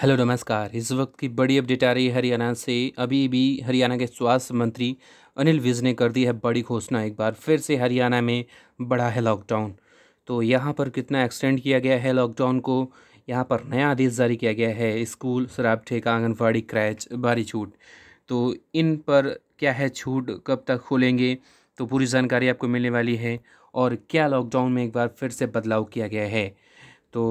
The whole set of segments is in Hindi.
हेलो नमस्कार इस वक्त की बड़ी अपडेट आ रही है हरियाणा से अभी भी हरियाणा के स्वास्थ्य मंत्री अनिल विज ने कर दी है बड़ी घोषणा एक बार फिर से हरियाणा में बढ़ा है लॉकडाउन तो यहाँ पर कितना एक्सटेंड किया गया है लॉकडाउन को यहाँ पर नया आदेश जारी किया गया है स्कूल शराब ठेका आंगनबाड़ी क्रैच भारी छूट तो इन पर क्या है छूट कब तक खोलेंगे तो पूरी जानकारी आपको मिलने वाली है और क्या लॉकडाउन में एक बार फिर से बदलाव किया गया है तो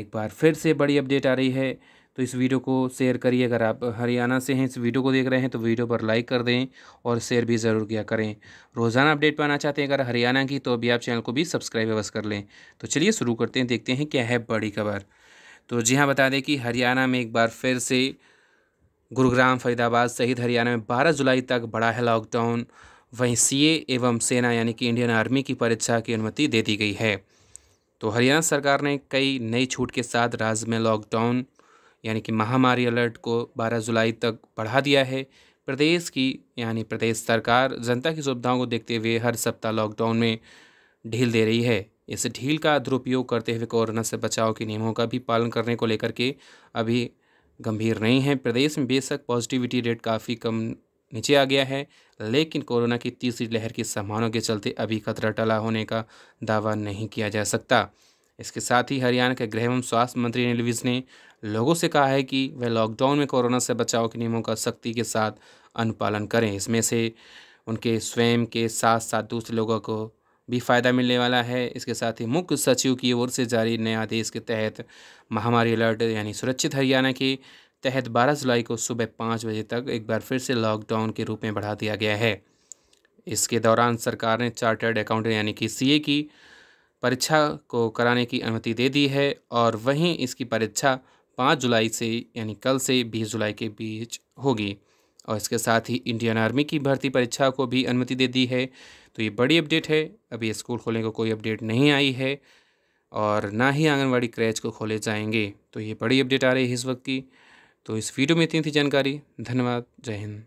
एक बार फिर से बड़ी अपडेट आ रही है तो इस वीडियो को शेयर करिए अगर आप हरियाणा से हैं इस वीडियो को देख रहे हैं तो वीडियो पर लाइक कर दें और शेयर भी ज़रूर किया करें रोज़ाना अपडेट पाना चाहते हैं अगर हरियाणा की तो अभी आप चैनल को भी सब्सक्राइब अवश्य कर लें तो चलिए शुरू करते हैं देखते हैं क्या है बड़ी खबर तो जी हाँ बता दें कि हरियाणा में एक बार फिर से गुरुग्राम फरीदाबाद सहित हरियाणा में बारह जुलाई तक बड़ा है लॉकडाउन वहीं सी एवं सेना यानी कि इंडियन आर्मी की परीक्षा की अनुमति दे दी गई है तो हरियाणा सरकार ने कई नई छूट के साथ राज्य में लॉकडाउन यानी कि महामारी अलर्ट को 12 जुलाई तक बढ़ा दिया है प्रदेश की यानी प्रदेश सरकार जनता की सुविधाओं को देखते हुए हर सप्ताह लॉकडाउन में ढील दे रही है इस ढील का दुरुपयोग करते हुए कोरोना से बचाव के नियमों का भी पालन करने को लेकर के अभी गंभीर नहीं है प्रदेश में बेशक पॉजिटिविटी रेट काफ़ी कम नीचे आ गया है लेकिन कोरोना की तीसरी लहर की सम्मानों के चलते अभी खतरा टला होने का दावा नहीं किया जा सकता इसके साथ ही हरियाणा के गृह एवं स्वास्थ्य मंत्री अनिल विज ने लोगों से कहा है कि वह लॉकडाउन में कोरोना से बचाव के नियमों का सख्ती के साथ अनुपालन करें इसमें से उनके स्वयं के साथ साथ दूसरे लोगों को भी फायदा मिलने वाला है इसके साथ ही मुख्य सचिव की ओर से जारी नए आदेश के तहत महामारी अलर्ट यानी सुरक्षित हरियाणा के तहत 12 जुलाई को सुबह पाँच बजे तक एक बार फिर से लॉकडाउन के रूप में बढ़ा दिया गया है इसके दौरान सरकार ने चार्टर्ड अकाउंटेंट यानी कि सीए की परीक्षा को कराने की अनुमति दे दी है और वहीं इसकी परीक्षा पाँच जुलाई से यानी कल से बीस जुलाई के बीच होगी और इसके साथ ही इंडियन आर्मी की भर्ती परीक्षा को भी अनुमति दे दी है तो ये बड़ी अपडेट है अभी स्कूल खोलने को कोई अपडेट नहीं आई है और ना ही आंगनवाड़ी क्रैच को खोले जाएंगे तो ये बड़ी अपडेट आ रही है इस वक्त की तो इस वीडियो में इतनी थी जानकारी धन्यवाद जय हिंद